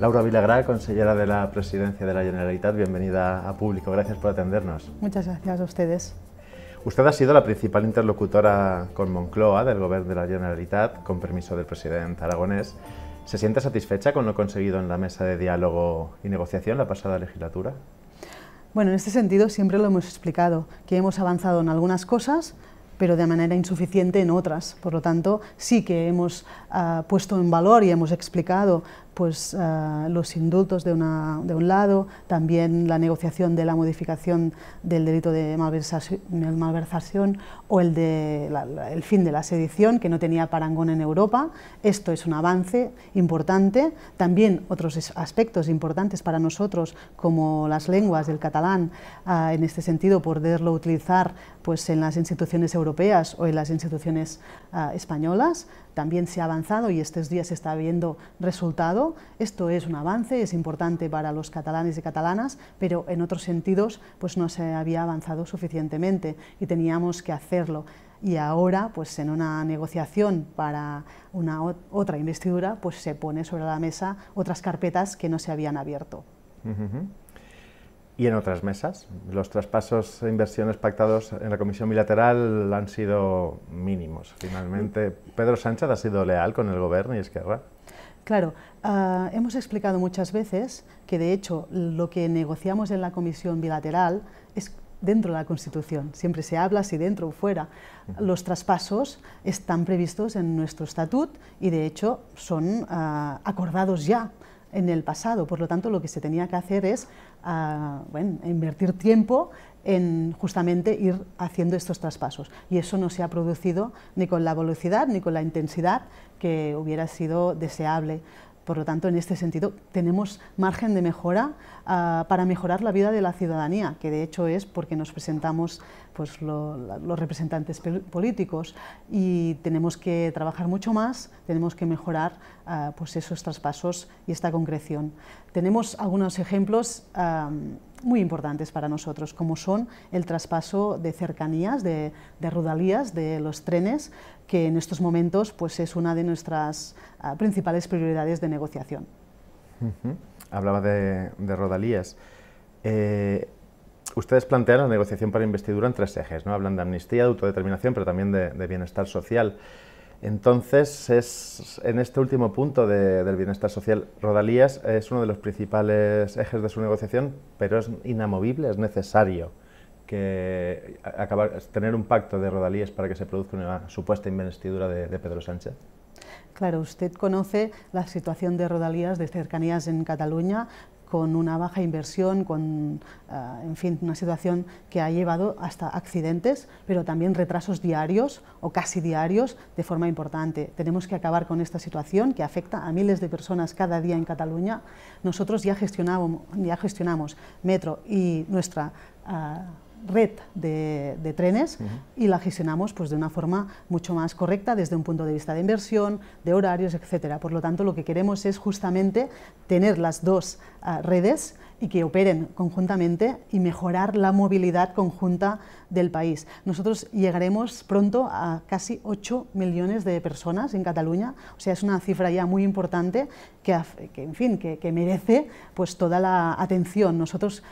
Laura Vilagrá, Consejera de la Presidencia de la Generalitat, bienvenida a Público, gracias por atendernos. Muchas gracias a ustedes. Usted ha sido la principal interlocutora con Moncloa del Gobierno de la Generalitat, con permiso del presidente aragonés. ¿Se siente satisfecha con lo conseguido en la mesa de diálogo y negociación la pasada legislatura? Bueno, en este sentido siempre lo hemos explicado, que hemos avanzado en algunas cosas, pero de manera insuficiente en otras. Por lo tanto, sí que hemos ah, puesto en valor y hemos explicado pues, eh, los indultos de, una, de, un lado, también la negociación de la modificación del delito de malversación, o el, de el fin de la sedición, que no tenía parangón en Europa. Esto es un avance importante. También otros aspectos importantes para nosotros, como las lenguas, del catalán, ah, en este sentido, poderlo utilizar pues, en las instituciones europeas o en las instituciones ah, españolas. También se ha avanzado y estos días se está viendo resultado esto es un avance, es importante para los catalanes y catalanas, pero en otros sentidos pues no se había avanzado suficientemente y teníamos que hacerlo. Y ahora, pues en una negociación para una otra investidura, pues se pone sobre la mesa otras carpetas que no se habían abierto. Y en otras mesas, los traspasos e inversiones pactados en la Comisión Bilateral han sido mínimos, finalmente. ¿Pedro Sánchez ha sido leal con el Gobierno y Esquerra? Claro, ah, hemos explicado muchas veces que de hecho lo que negociamos en la comisión bilateral es dentro de la Constitución. Siempre se habla si dentro o fuera. Los traspasos están previstos en nuestro estatut y de hecho son ah, acordados ya en el pasado. Por lo tanto, lo que se tenía que hacer es ah, invertir tiempo en justamente ir haciendo estos traspasos. Y eso no se ha producido ni con la velocidad ni con la intensidad que hubiera sido deseable. Por lo tanto, en este sentido, tenemos margen de mejora ah, para mejorar la vida de la ciudadanía, que de hecho es porque nos presentamos pues, los representantes políticos y tenemos que trabajar mucho más, tenemos que mejorar ah, pues esos traspasos y esta concreción. Tenemos algunos ejemplos muy importantes para nosotros, como son el traspaso de cercanías, de, rodalías, de los trenes, que en estos momentos pues, es una de nuestras ah, principales prioridades de negociación. Hablaba de, rodalías. Eh, ustedes plantean la negociación para investidura en tres ejes, ¿no? Hablan de amnistía, de autodeterminación, pero también de bienestar social. Entonces, es, en este último punto del bienestar social, Rodalías es uno de los principales ejes de su negociación, pero es inamovible, es necesario que acabar, tener un pacto de Rodalías para que se produzca una supuesta investidura de, de Pedro Sánchez. Claro, usted conoce la situación de Rodalías de cercanías en Cataluña, con una baja inversión, con eh, en fin, una situación que ha llevado hasta accidentes, pero también retrasos diarios o casi diarios de forma importante. Tenemos que acabar con esta situación que afecta a miles de personas cada día en Cataluña. Nosotros ya gestionamos, Metro y nuestra... Eh, red de, trenes y la gestionamos pues, de una forma mucho más correcta desde un punto de vista de inversión, de horarios, etc. Por lo tanto, lo que queremos es justamente tener las dos ah, redes y que operen conjuntamente y mejorar la movilidad conjunta del país. Nosotros llegaremos pronto a casi 8 millones de personas en Cataluña, o sea, es una cifra ya muy importante que, en fin, que, merece pues, toda la atención. Nosotros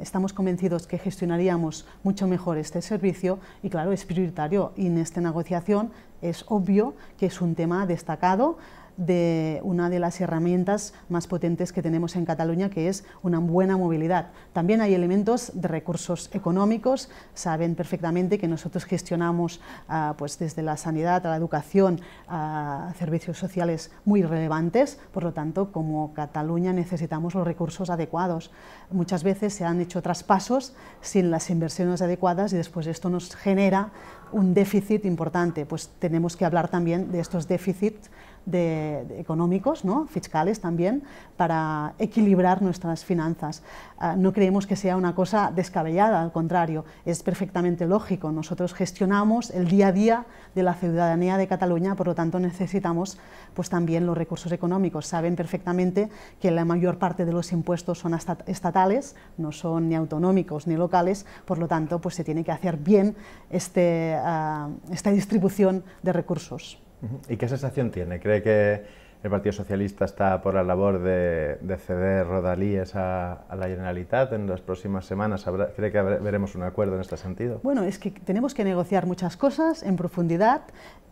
estamos convencidos que gestionaríamos mucho mejor este servicio y claro, es prioritario en esta negociación es obvio que es un tema destacado de una de las herramientas más potentes que tenemos en Cataluña, que es una buena movilidad. También hay elementos de recursos económicos, saben perfectamente que nosotros gestionamos ah, pues desde la sanidad a la educación a servicios sociales muy relevantes, por lo tanto, como Cataluña necesitamos los recursos adecuados. Muchas veces se han hecho traspasos sin las inversiones adecuadas y después esto nos genera un déficit importante, pues tenemos que hablar también de estos déficits de, económicos, fiscales también, para equilibrar nuestras finanzas. Ah, no creemos que sea una cosa descabellada, al contrario, es perfectamente lógico. Nosotros gestionamos el día a día de la ciudadanía de Cataluña, por lo tanto necesitamos pues, también los recursos económicos. Saben perfectamente que la mayor parte de los impuestos son estatales, no son ni autonómicos ni locales, por lo tanto pues, se tiene que hacer bien este, ah, esta distribución de recursos. ¿Y qué sensación tiene? ¿Cree que el Partido Socialista está por la labor de, ceder Rodalíes a, la Generalitat en las próximas semanas? ¿Cree que veremos un acuerdo en este sentido? Bueno, es que tenemos que negociar muchas cosas en profundidad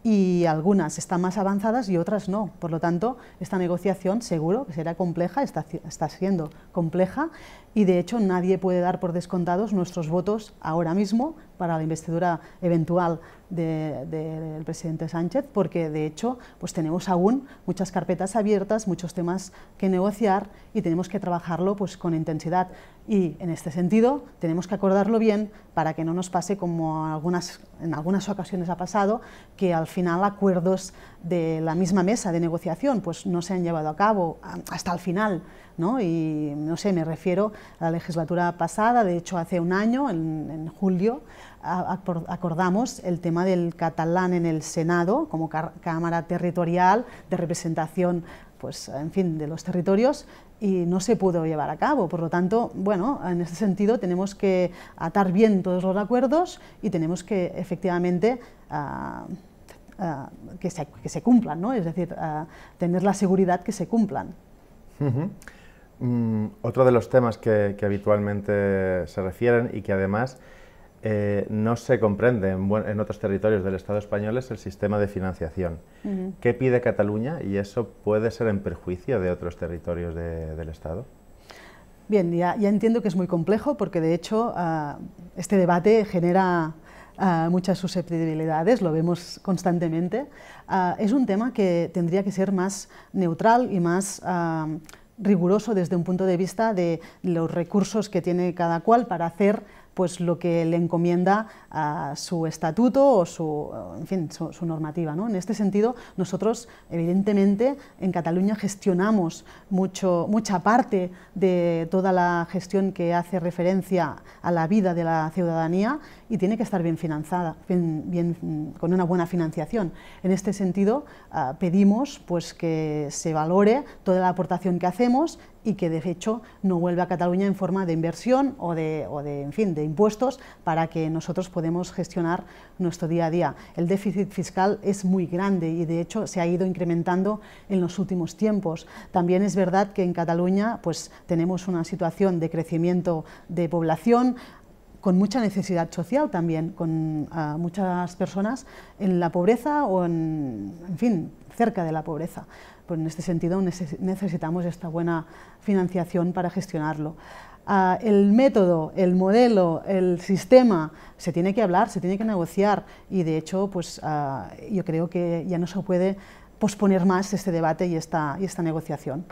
y algunas están más avanzadas y otras no. Por lo tanto, esta negociación seguro que será compleja, está, está siendo compleja y de hecho nadie puede dar por descontados nuestros votos ahora mismo para la investidura eventual del presidente Sánchez, porque de hecho pues tenemos aún muchas carpetas abiertas, muchos temas que negociar y tenemos que trabajarlo pues con intensidad. Y en este sentido tenemos que acordarlo bien para que no nos pase como algunas, en algunas ocasiones ha pasado, que al final acuerdos de la misma mesa de negociación pues no se han llevado a cabo ah, hasta el final. ¿no? Y no sé, me refiero a la legislatura pasada, de hecho hace un año, en, julio, acordamos el tema del catalán en el Senado como Cámara Territorial de Representación pues, en fin, de los territorios, y no se pudo llevar a cabo. Por lo tanto, bueno, en ese sentido tenemos que atar bien todos los acuerdos y tenemos que efectivamente ah, ah, que, se, cumplan, ¿no? es decir, ah, tener la seguridad que se cumplan. Mm, otro de los temas que, que habitualmente se refieren y que además eh, no se comprende en, otros territorios del Estado español es el sistema de financiación. ¿Qué pide Cataluña y eso puede ser en perjuicio de otros territorios del Estado? Bien, ya, entiendo que es muy complejo porque de hecho ah, este debate genera ah, muchas susceptibilidades, lo vemos constantemente. Ah, es un tema que tendría que ser más neutral y más riguroso desde un punto de vista de los recursos que tiene cada cual para hacer pues lo que le encomienda a su estatuto o su, su, normativa. ¿no? En este sentido, nosotros, evidentemente, en Cataluña gestionamos mucho, mucha parte de toda la gestión que hace referencia a la vida de la ciudadanía y tiene que estar bien financiada, bien, con una buena financiación. En este sentido, ah, pedimos pues, que se valore toda la aportación que hacemos y que de hecho no vuelve a Cataluña en forma de inversión o de, en fin, de impuestos para que nosotros podamos gestionar nuestro día a día. El déficit fiscal es muy grande y de hecho se ha ido incrementando en los últimos tiempos. También es verdad que en Cataluña pues, tenemos una situación de crecimiento de población, con mucha necesidad social también, con ah, muchas personas en la pobreza o en, en fin, cerca de la pobreza pues en este sentido necesitamos esta buena financiación para gestionarlo. Ah, el método, el modelo, el sistema, se tiene que hablar, se tiene que negociar y de hecho pues, ah, yo creo que ya no se puede posponer más este debate y esta, y esta negociación.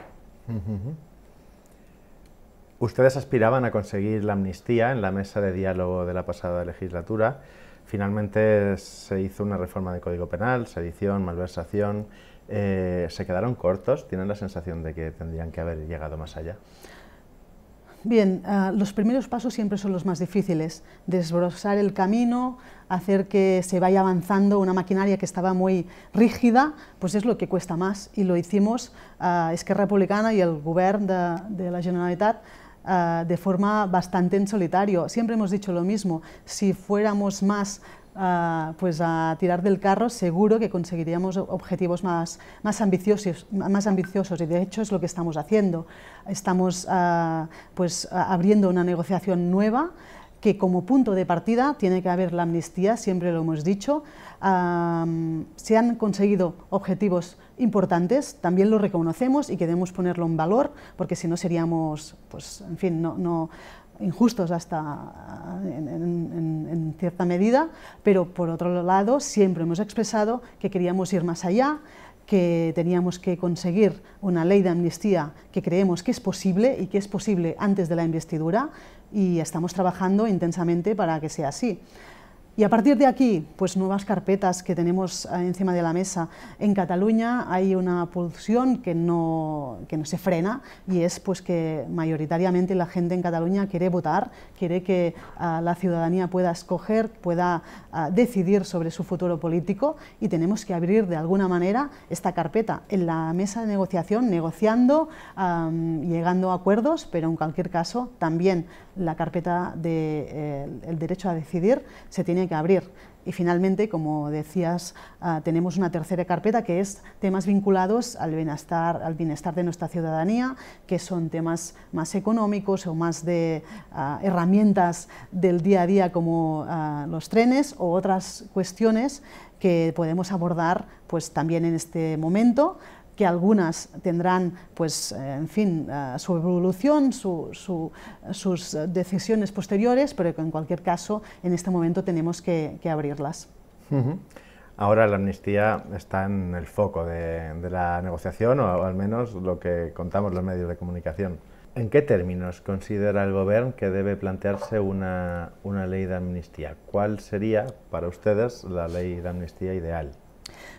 Ustedes aspiraban a conseguir la amnistía en la mesa de diálogo de la pasada legislatura. Finalmente se hizo una reforma del Código Penal, sedición, malversación, eh, se quedaron cortos? ¿Tienen la sensación de que tendrían que haber llegado más allá? Bien, ah, los primeros pasos siempre son los más difíciles. Desbrozar el camino, hacer que se vaya avanzando una maquinaria que estaba muy rígida, pues es lo que cuesta más. Y lo hicimos es Esquerra Republicana y el Gobierno de, la Generalitat ah, de forma bastante en solitario. Siempre hemos dicho lo mismo, si fuéramos más pues a tirar del carro, seguro que conseguiríamos objetivos más, más, ambiciosos, más ambiciosos y de hecho es lo que estamos haciendo. Estamos ah, pues, abriendo una negociación nueva que como punto de partida tiene que haber la amnistía, siempre lo hemos dicho. Ah, se han conseguido objetivos importantes, también lo reconocemos y queremos ponerlo en valor, porque si no seríamos, pues, en fin, no, injustos hasta en, cierta medida, pero por otro lado siempre hemos expresado que queríamos ir más allá, que teníamos que conseguir una ley de amnistía que creemos que es posible y que es posible antes de la investidura y estamos trabajando intensamente para que sea así. Y a partir de aquí, pues nuevas carpetas que tenemos eh, encima de la mesa. En Cataluña hay una pulsión que no, que no se frena y es pues que mayoritariamente la gente en Cataluña quiere votar, quiere que eh, la ciudadanía pueda escoger, pueda eh, decidir sobre su futuro político y tenemos que abrir de alguna manera esta carpeta en la mesa de negociación, negociando, llegando a acuerdos, pero en cualquier caso también la carpeta del de, el derecho a decidir se tiene que abrir. Y finalmente, como decías, ah, tenemos una tercera carpeta que es temas vinculados al bienestar, al bienestar de nuestra ciudadanía, que son temas más económicos o más de ah, herramientas del día a día como ah, los trenes o otras cuestiones que podemos abordar pues, también en este momento que algunas tendrán, pues, eh, en fin, eh, su evolución, sus decisiones posteriores, pero en cualquier caso en este momento tenemos que, abrirlas. Ahora la amnistía está en el foco de, la negociación, o al menos lo que contamos los medios de comunicación. ¿En qué términos considera el Gobierno que debe plantearse una, una ley de amnistía? ¿Cuál sería para ustedes la ley de amnistía ideal?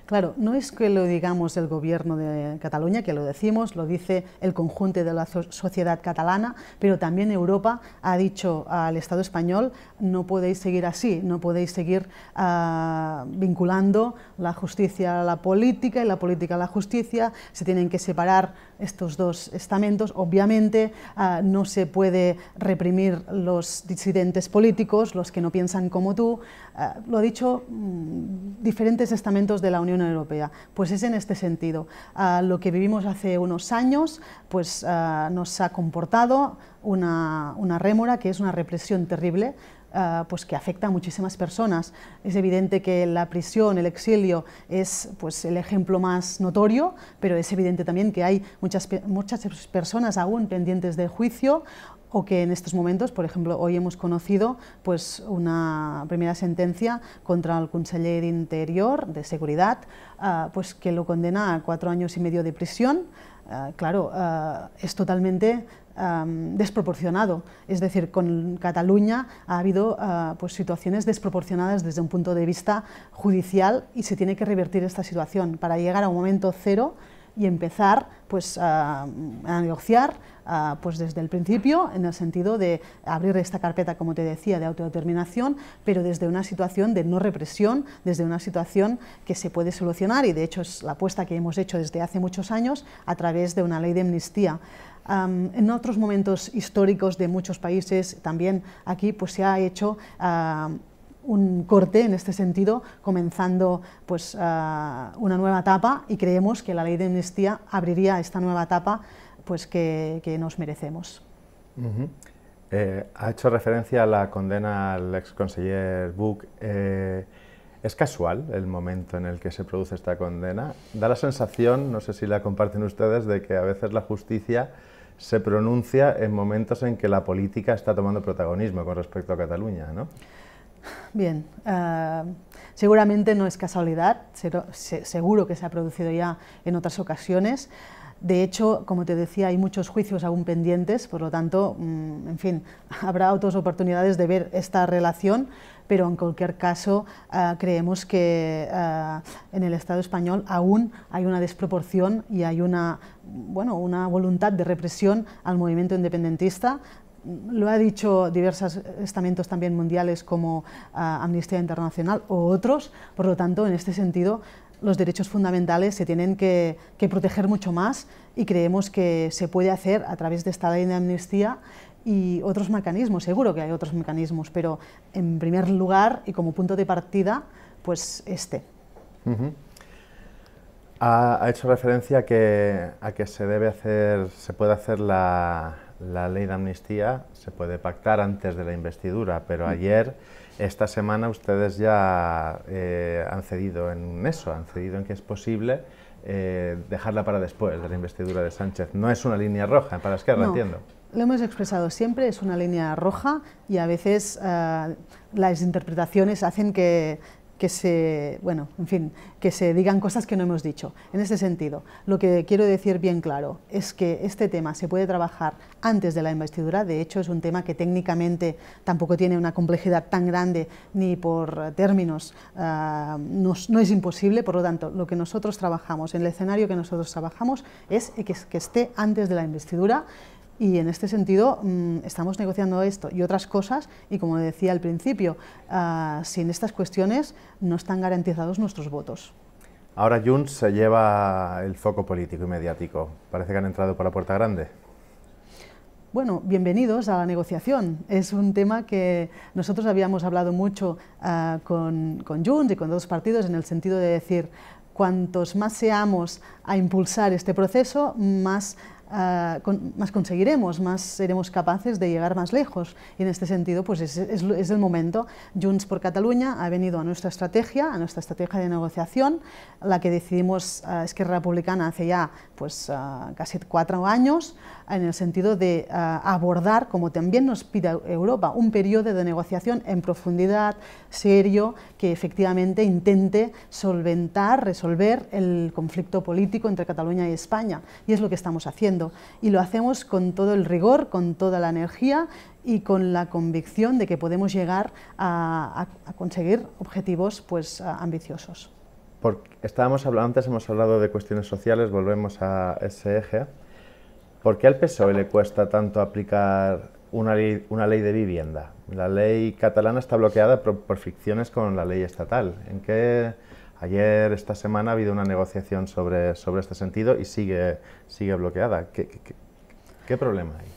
Claro, no es que lo digamos el gobierno de Cataluña, que lo decimos, lo dice el conjunto de la sociedad catalana, pero también Europa ha dicho al Estado español, no podéis seguir así, no podéis seguir ah, vinculando la justicia a la política y la política a la justicia, se tienen que separar estos dos estamentos, obviamente ah, no se puede reprimir los disidentes políticos, los que no piensan como tú, ah, lo ha dicho mm, diferentes estamentos de la Unión Europea. Pues es en este sentido. Ah, lo que vivimos hace unos años pues, ah, nos ha comportado una, rémora, que es una represión terrible, ah, pues que afecta a muchísimas personas. Es evidente que la prisión, el exilio, es pues, el ejemplo más notorio, pero es evidente también que hay muchas, muchas personas aún pendientes de juicio o que en estos momentos, por ejemplo, hoy hemos conocido pues, una primera sentencia contra el conseller de Interior, de Seguridad, ah, pues, que lo condena a cuatro años y medio de prisión. Ah, claro, ah, es totalmente desproporcionado. Es decir, con Cataluña ha habido pues, situaciones desproporcionadas desde un punto de vista judicial y se tiene que revertir esta situación para llegar a un momento cero y empezar pues, a, negociar pues desde el principio, en el sentido de abrir esta carpeta, como te decía, de autodeterminación, pero desde una situación de no represión, desde una situación que se puede solucionar, y de hecho es la apuesta que hemos hecho desde hace muchos años a través de una ley de amnistía. en otros momentos históricos de muchos países, también aquí, pues se ha hecho un corte en este sentido, comenzando pues, una nueva etapa y creemos que la ley de amnistía abriría esta nueva etapa pues, que, nos merecemos. Eh, ha hecho referencia a la condena al ex conseller Buch. Eh, ¿Es casual el momento en el que se produce esta condena? Da la sensación, no sé si la comparten ustedes, de que a veces la justicia se pronuncia en momentos en que la política está tomando protagonismo con respecto a Cataluña, ¿no? Bien, eh, seguramente no es casualidad, seguro que se ha producido ya en otras ocasiones. De hecho, como te decía, hay muchos juicios aún pendientes, por lo tanto, mm, en fin, habrá otras oportunidades de ver esta relación, pero en cualquier caso eh, creemos que eh, en el Estado español aún hay una desproporción y hay una, bueno, una voluntad de represión al movimiento independentista lo ha dicho diversos estamentos también mundiales como ah, Amnistía Internacional o otros, por lo tanto, en este sentido, los derechos fundamentales se tienen que, proteger mucho más y creemos que se puede hacer a través de esta ley de amnistía y otros mecanismos, seguro que hay otros mecanismos, pero en primer lugar y como punto de partida, pues este. ha, hecho referencia que, a que se debe hacer, se puede hacer la, la ley de amnistía se puede pactar antes de la investidura, pero ayer, esta semana, ustedes ya eh, han cedido en eso, han cedido en que es posible eh, dejarla para después de la investidura de Sánchez. No es una línea roja para Esquerra, no, entiendo. Lo hemos expresado siempre, es una línea roja y a veces eh, las interpretaciones hacen que que se, bueno, en fin, que se digan cosas que no hemos dicho. En ese sentido, lo que quiero decir bien claro es que este tema se puede trabajar antes de la investidura, de hecho es un tema que técnicamente tampoco tiene una complejidad tan grande ni por términos, ah, no, es imposible, por lo tanto, lo que nosotros trabajamos, en el escenario que nosotros trabajamos es que esté antes de la investidura y en este sentido mm, estamos negociando esto y otras cosas y como decía al principio, ah, sin estas cuestiones no están garantizados nuestros votos. Ahora Junts se lleva el foco político y mediático. Parece que han entrado por la puerta grande. Bueno, bienvenidos a la negociación. Es un tema que nosotros habíamos hablado mucho ah, con, con Junts y con otros partidos en el sentido de decir, cuantos más seamos a impulsar este proceso, más con, más conseguiremos, más seremos capaces de llegar más lejos. Y en este sentido, pues es, el momento. Junts por Cataluña ha venido a nuestra estrategia, a nuestra estrategia de negociación, la que decidimos Esquerra Republicana hace ya pues, casi cuatro años, en el sentido de abordar, como también nos pide Europa, un periodo de negociación en profundidad, serio, que efectivamente intente solventar, resolver el conflicto político entre Cataluña y España. Y es lo que estamos haciendo y lo hacemos con todo el rigor, con toda la energía y con la convicción de que podemos llegar a, conseguir objetivos pues, ambiciosos. estábamos hablando, antes hemos hablado de cuestiones sociales, volvemos a ese eje. ¿Por qué al PSOE le cuesta tanto aplicar una ley, de vivienda? La ley catalana está bloqueada por, por fricciones con la ley estatal. ¿En qué, Ayer, esta semana, ha habido una negociación sobre, sobre este sentido y sigue, sigue bloqueada. ¿Qué, qué, problema hay?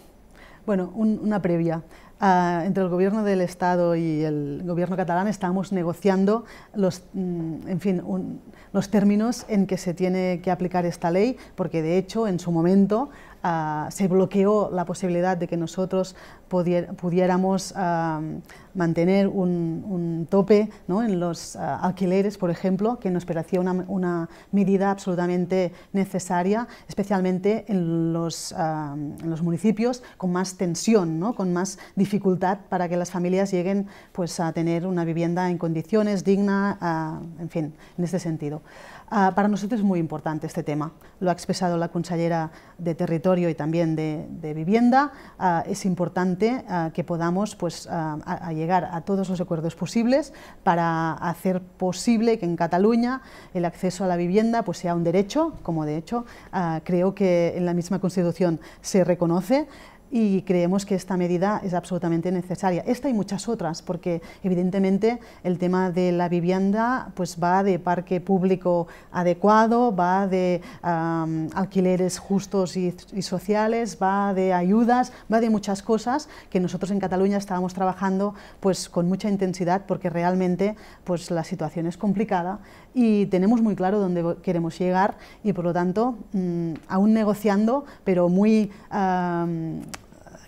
Bueno, una previa. Ah, entre el gobierno del Estado y el gobierno catalán estamos negociando los, mm, en fin, los términos en que se tiene que aplicar esta ley, porque de hecho en su momento Ah, se bloqueó la posibilidad de que nosotros pudiéramos ah, mantener un, tope en los ah, alquileres, por ejemplo, que nos parecía una, medida absolutamente necesaria, especialmente en los, municipios con más tensión, con más dificultad para que las familias lleguen pues, a tener una vivienda en condiciones digna, en fin, en este sentido. Ah, para nosotros es muy importante este tema. Lo ha expresado la consellera de Territorio y también de, Vivienda. Ah, es importante ah, que podamos pues, llegar a todos los acuerdos posibles para hacer posible que en Cataluña el acceso a la vivienda pues, sea un derecho, como de hecho creo que en la misma Constitución se reconoce y creemos que esta medida es absolutamente necesaria. Esta y muchas otras, porque evidentemente el tema de la vivienda pues va de parque público adecuado, va de alquileres justos y, sociales, va de ayudas, va de muchas cosas que nosotros en Cataluña estábamos trabajando pues con mucha intensidad porque realmente pues la situación es complicada y tenemos muy claro dónde queremos llegar y por lo tanto mm, aún negociando pero muy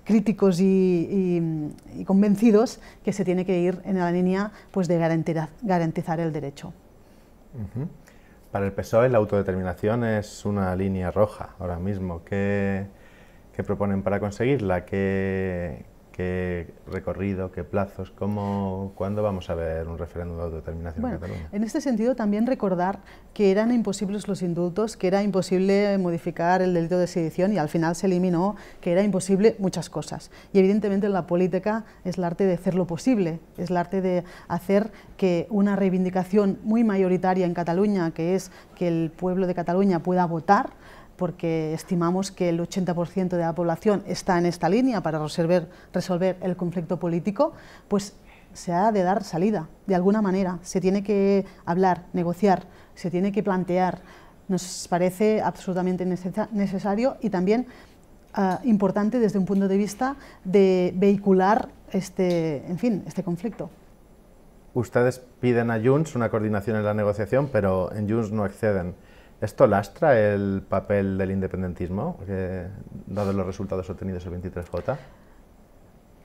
críticos y, convencidos que se tiene que ir en la línea pues, de garantizar, el derecho. Para el PSOE la autodeterminación es una línea roja ahora mismo. ¿Qué, qué proponen para conseguirla? ¿Qué, qué recorrido, qué plazos, cómo, cuándo vamos a ver un referéndum de autodeterminación en Cataluña. En este sentido, también recordar que eran imposibles los indultos, que era imposible modificar el delito de sedición y al final se eliminó, que era imposible muchas cosas. Y evidentemente la política es el arte de hacer lo posible, es el arte de hacer que una reivindicación muy mayoritaria en Cataluña, que es que el pueblo de Cataluña pueda votar, porque estimamos que el 80% de la población está en esta línea para resolver, el conflicto político, pues se ha de dar salida, de alguna manera. Se tiene que hablar, negociar, se tiene que plantear. Nos parece absolutamente necesario y también ah, importante desde un punto de vista de vehicular este, en fin, este conflicto. Ustedes piden a Junts una coordinación en la negociación, pero en Junts no exceden. ¿Esto lastra el papel del independentismo, dado los resultados obtenidos el 23J?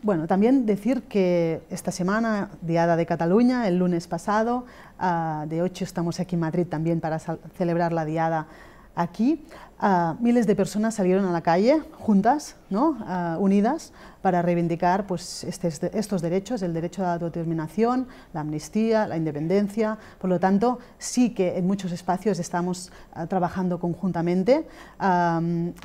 Bueno, también decir que esta semana, Diada de Cataluña, el lunes pasado, ah, de 8 estamos aquí en Madrid también para celebrar la Diada Aquí miles de personas salieron a la calle juntas, ¿no? unidas, para reivindicar pues, estos derechos, el derecho a la autodeterminación, la amnistía, la independencia. Por lo tanto, sí que en muchos espacios estamos ah, trabajando conjuntamente.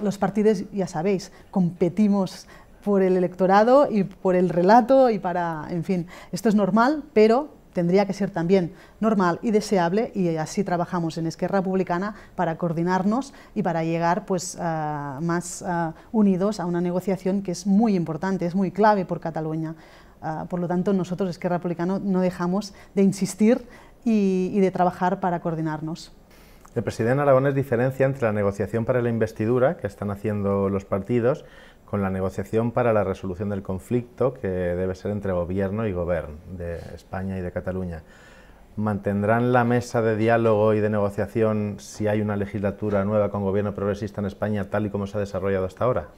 los partidos, ya sabéis, competimos por el electorado y por el relato y para, en fin, esto es normal, pero tendría que ser también normal y deseable y así trabajamos en Esquerra Republicana para coordinarnos y para llegar pues, más unidos a una negociación que es muy importante, es muy clave por Cataluña. Ah, por lo tanto, nosotros, Esquerra Republicana, no dejamos de insistir y, de trabajar para coordinarnos. El presidente es diferencia entre la negociación para la investidura que están haciendo los partidos con la negociación para la resolución del conflicto que debe ser entre gobierno y gobierno de España y de Cataluña. ¿Mantendrán la mesa de diálogo y de negociación si hay una legislatura nueva con gobierno progresista en España tal y como se ha desarrollado hasta ahora?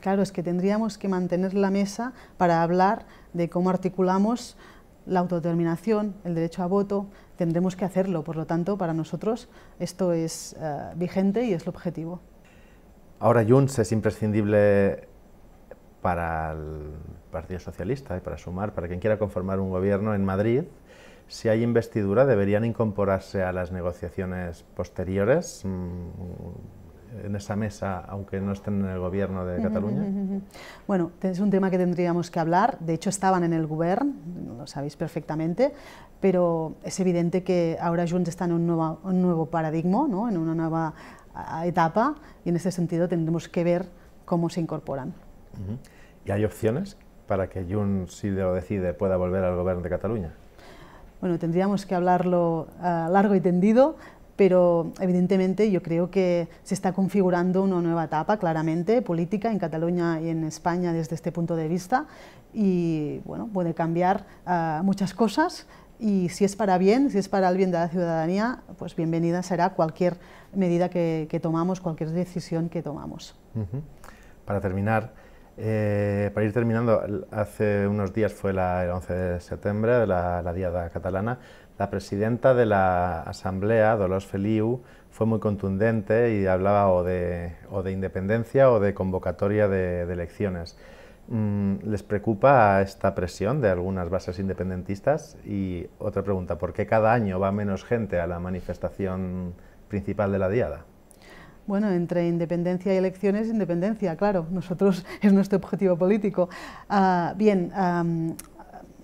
Claro, es que tendríamos que mantener la mesa para hablar de cómo articulamos la autodeterminación, el derecho a voto, tendremos que hacerlo. Por lo tanto, para nosotros esto es eh, vigente y es lo objetivo. Ahora Junts es imprescindible para el Partido Socialista y para Sumar, para quien quiera conformar un gobierno en Madrid, si hay investidura deberían incorporarse a las negociaciones posteriores mm, en esa mesa, aunque no estén en el gobierno de Cataluña? Bueno, es un tema que tendríamos que hablar. De hecho, estaban en el gobierno, lo sabéis perfectamente, pero es evidente que ahora Junts está en un nuevo, paradigma, en una nueva etapa, y en ese sentido tendremos que ver cómo se incorporan. ¿Y hay opciones para que Jun, si lo decide, pueda volver al gobierno de Cataluña? Bueno, tendríamos que hablarlo eh, largo y tendido, pero evidentemente yo creo que se está configurando una nueva etapa claramente política en Cataluña y en España desde este punto de vista y bueno, puede cambiar eh, muchas cosas y si es para bien, si es para el bien de la ciudadanía, pues bienvenida será cualquier medida que, tomamos, cualquier decisión que tomamos. Para terminar, eh, para ir terminando, hace unos días fue la, el 11 de septiembre, la, la Diada Catalana. La presidenta de la Asamblea, Dolores Feliu, fue muy contundente y hablaba o de, independencia o de convocatoria de, elecciones. Mm, ¿Les preocupa esta presión de algunas bases independentistas? Y otra pregunta, ¿por qué cada año va menos gente a la manifestación principal de la Diada? Bueno, entre independencia y elecciones, independencia, claro. Nosotros es nuestro objetivo político. Ah, bien,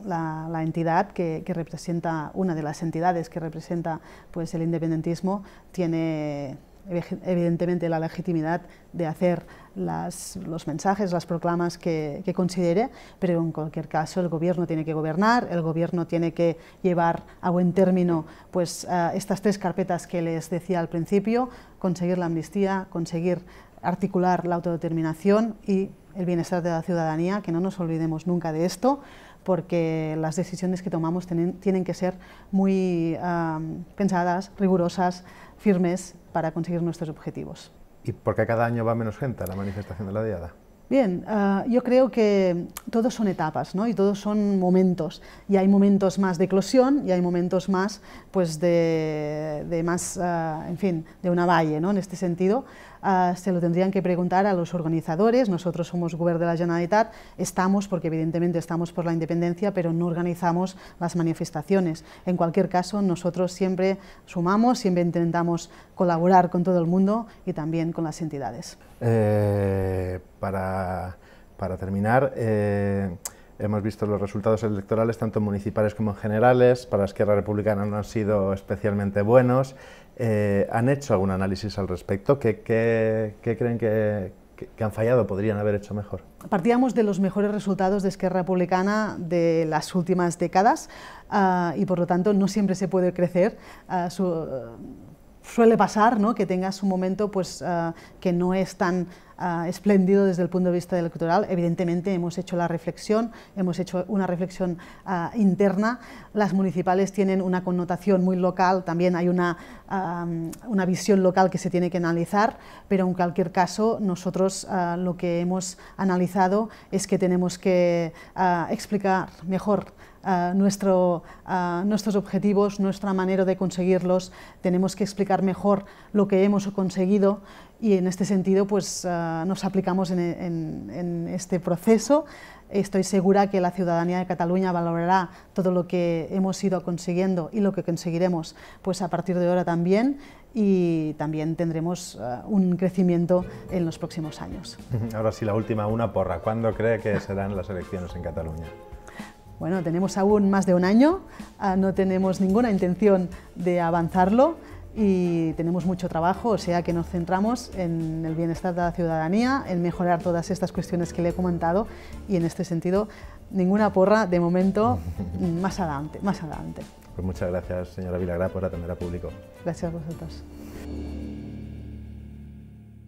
la, entidad que, que representa, una de las entidades que representa pues, el independentismo, tiene evidentemente la legitimidad de hacer los mensajes, las proclamas que, considere, pero en cualquier caso el gobierno tiene que gobernar, el gobierno tiene que llevar a buen término pues, estas tres carpetas que les decía al principio, conseguir la amnistía, conseguir articular la autodeterminación y el bienestar de la ciudadanía, que no nos olvidemos nunca de esto, porque las decisiones que tomamos tienen, que ser muy pensadas, rigurosas, firmes para conseguir nuestros objetivos. ¿Y por qué cada año va menos gente a la manifestación de la Diada? Bien, ah, yo creo que todos son etapas ¿no? y todos son momentos. Y hay momentos más de eclosión y hay momentos más, pues, de, más, ah, en fin, de una valle, ¿no? En este sentido, ah, se lo tendrían que preguntar a los organizadores. Nosotros somos Gobierno de la Generalitat, estamos, porque evidentemente estamos por la independencia, pero no organizamos las manifestaciones. En cualquier caso, nosotros siempre sumamos, siempre intentamos colaborar con todo el mundo y también con las entidades. Eh, para, para terminar, eh, hemos visto los resultados electorales, tanto municipales como en generales, para Esquerra Republicana no han sido especialmente buenos. Eh, ¿Han hecho algún análisis al respecto? ¿Qué, qué, creen que, han fallado, podrían haber hecho mejor. Partíamos de los mejores resultados de Esquerra Republicana de las últimas décadas ah, y por lo tanto no siempre se puede crecer. Ah, su, suele pasar ¿no? que tengas un momento pues, ah, que no es tan ah, espléndido desde el punto de vista electoral. Evidentemente hemos hecho la reflexión, hemos hecho una reflexión ah, interna. Las municipales tienen una connotación muy local, también hay una, una visión local que se tiene que analizar, pero en cualquier caso nosotros lo que hemos analizado es que tenemos que explicar mejor nuestros objetivos, nuestra manera de conseguirlos, tenemos que explicar mejor lo que hemos conseguido y en este sentido pues, ah, nos aplicamos en, este proceso. Estoy segura que la ciudadanía de Cataluña valorará todo lo que hemos ido consiguiendo y lo que conseguiremos pues, a partir de ahora también y también tendremos ah, un crecimiento en los próximos años. Ahora sí, la última, una porra. ¿Cuándo cree que serán las elecciones en Cataluña? Bueno, tenemos aún más de un año, ah, no tenemos ninguna intención de avanzarlo y tenemos mucho trabajo, o sea que nos centramos en el bienestar de la ciudadanía, en mejorar todas estas cuestiones que le he comentado y en este sentido ninguna porra de momento más adelante. Más adelante. Pues muchas gracias, señora Vilagrá, por atender al público. Gracias a vosotros.